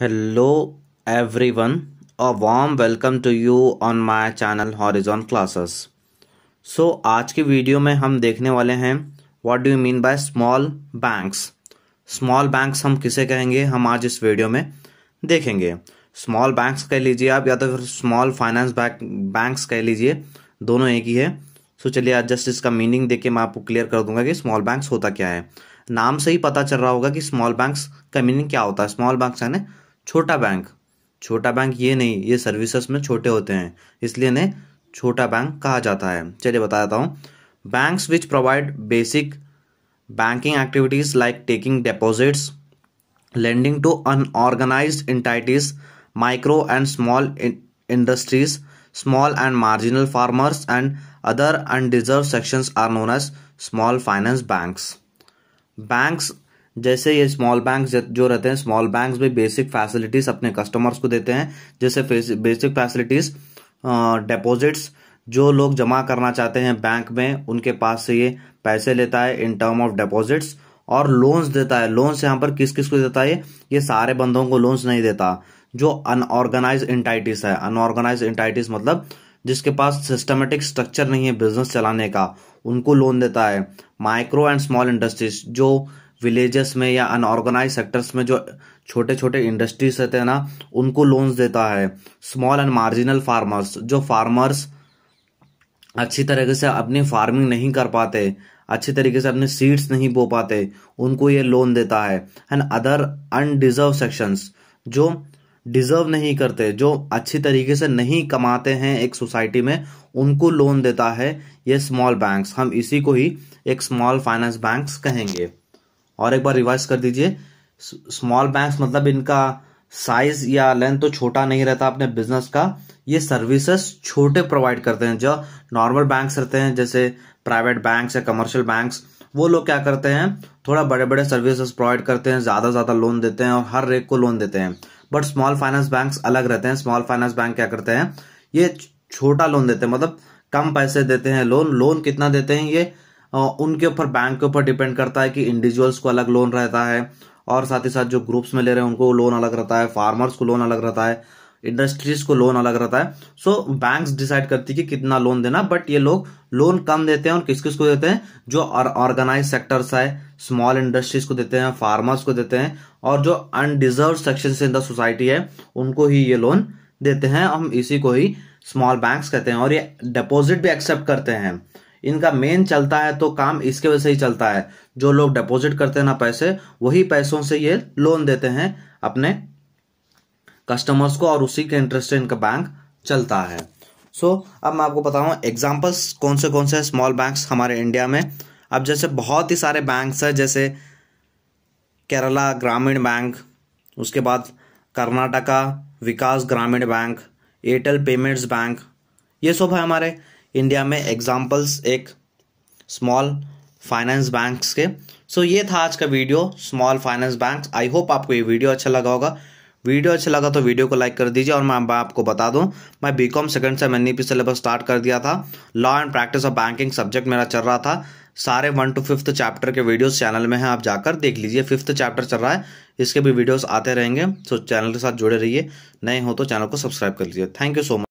hello everyone a warm welcome to you on my channel horizon classes so आज की video में हम देखने वाले हैं what do you mean by small banks small banks हम किसे कहेंगे हम आज इस वीडियो में देखेंगे स्मॉल बैंक्स कह लीजिए आप या तो फिर फाइनेंस बैंक बैंक्स कह लीजिए दोनों एक ही है सो so, चलिए आज जस्ट इसका मीनिंग देख के मैं आपको क्लियर कर दूंगा कि स्मॉल बैंक्स होता क्या है नाम से ही पता चल रहा होगा कि स्मॉल बैंक्स का मीनिंग क्या होता है स्मॉल बैंक्स यानी छोटा बैंक छोटा बैंक ये नहीं ये सर्विसेज में छोटे होते हैं इसलिए इन्हें छोटा बैंक कहा जाता है चलिए बता देता हूँ bank which provide basic banking activities like taking deposits lending to unorganise entities micro and small industries small and marginal farmers and other undeserve sections are known as small finance banks banks जैसे ये small bank जो रहते हैं small bank भी basic facilities अपने customers को देते हैं जैसे बेसिक फैसिलिटीज डिपॉजिट्स जो लोग जमा करना चाहते हैं बैंक में उनके पास से ये पैसे लेता है इन टर्म ऑफ डिपॉजिट्स और लोन्स देता है लोन्स यहाँ पर किस किस को देता है ये सारे बंदों को लोन्स नहीं देता जो अनऑर्गेनाइज इंटाइटिस है अनऑर्गेनाइज इंटाइटिस मतलब जिसके पास सिस्टमेटिक स्ट्रक्चर नहीं है बिजनेस चलाने का उनको लोन देता है माइक्रो एंड स्मॉल इंडस्ट्रीज जो विलेजेस में या अनऑर्गेनाइज सेक्टर्स में जो छोटे छोटे इंडस्ट्रीज रहते हैं ना उनको लोन्स देता है स्मॉल एंड मार्जिनल फार्मर्स जो फार्मर्स अच्छी तरीके से अपनी फार्मिंग नहीं कर पाते अच्छी तरीके से अपने सीड्स नहीं बो पाते उनको ये लोन देता है एंड अदर अनडिजर्व सेक्शंस जो डिजर्व नहीं करते जो अच्छी तरीके से नहीं कमाते हैं एक सोसाइटी में उनको लोन देता है ये स्मॉल बैंक्स हम इसी को ही एक स्मॉल फाइनेंस बैंक्स कहेंगे और एक बार रिवाइज कर दीजिए स्मॉल बैंक्स मतलब इनका साइज या लेंथ तो छोटा नहीं रहता अपने बिजनेस का ये सर्विसेज छोटे प्रोवाइड करते हैं जो नॉर्मल बैंक्स रहते हैं जैसे प्राइवेट बैंक्स या कमर्शियल बैंक्स वो लोग क्या करते हैं थोड़ा बड़े बड़े सर्विसेज प्रोवाइड करते हैं ज़्यादा ज़्यादा लोन देते हैं और हर एक को लोन देते हैं बट स्मॉल फाइनेंस बैंक्स अलग रहते हैं स्मॉल फाइनेंस बैंक क्या करते हैं ये छोटा लोन देते हैं मतलब कम पैसे देते हैं लोन लोन कितना देते हैं ये उनके ऊपर बैंक के ऊपर डिपेंड करता है कि इंडिविजुअल्स को अलग लोन रहता है और साथ ही साथ जो ग्रुप्स में ले रहे हैं उनको लोन अलग रहता है फार्मर्स को लोन अलग रहता है इंडस्ट्रीज को लोन अलग रहता है सो बैंक डिसाइड करती है कि कितना लोन देना बट ये लोग लोन कम देते हैं और किस किस को देते हैं जो ऑर्गेनाइज सेक्टर्स है स्मॉल इंडस्ट्रीज को देते हैं फार्मर्स को देते हैं और जो undeserve section in the society है उनको ही ये लोन देते हैं हम इसी को ही स्मॉल बैंक्स कहते हैं और ये डिपॉजिट भी एक्सेप्ट करते हैं इनका मेन चलता है तो काम इसके वजह से ही चलता है जो लोग डिपॉजिट करते हैं ना पैसे वही पैसों से ये लोन देते हैं अपने कस्टमर्स को और उसी के इंटरेस्ट से इनका बैंक चलता है सो so, अब मैं आपको बताऊँ एग्जाम्पल्स कौन से कौन से स्मॉल बैंक्स हमारे इंडिया में अब जैसे बहुत ही सारे बैंक्स हैं जैसे केरला ग्रामीण बैंक उसके बाद कर्नाटका विकास ग्रामीण बैंक एयरटेल पेमेंट्स बैंक ये सब है हमारे इंडिया में एग्जाम्पल्स एक स्मॉल फाइनेंस बैंक्स के सो so, ये था आज का video small finance bank I hope आपको ये वीडियो अच्छा लगा होगा वीडियो अच्छा लगा तो वीडियो को लाइक कर दीजिए और मैं आपको बता दूं मैं बी कॉम सेकेंड से मैंने पी सिलेबस स्टार्ट कर दिया था law and practice of banking subject मेरा चल रहा था सारे वन टू फिफ्थ चैप्टर के वीडियोस चैनल में हैं आप जाकर देख लीजिए फिफ्थ चैप्टर चल रहा है इसके भी वीडियोज आते रहेंगे सो चैनल के साथ जुड़े रहिए नए हो तो चैनल को सब्सक्राइब कर लीजिए थैंक यू सो मच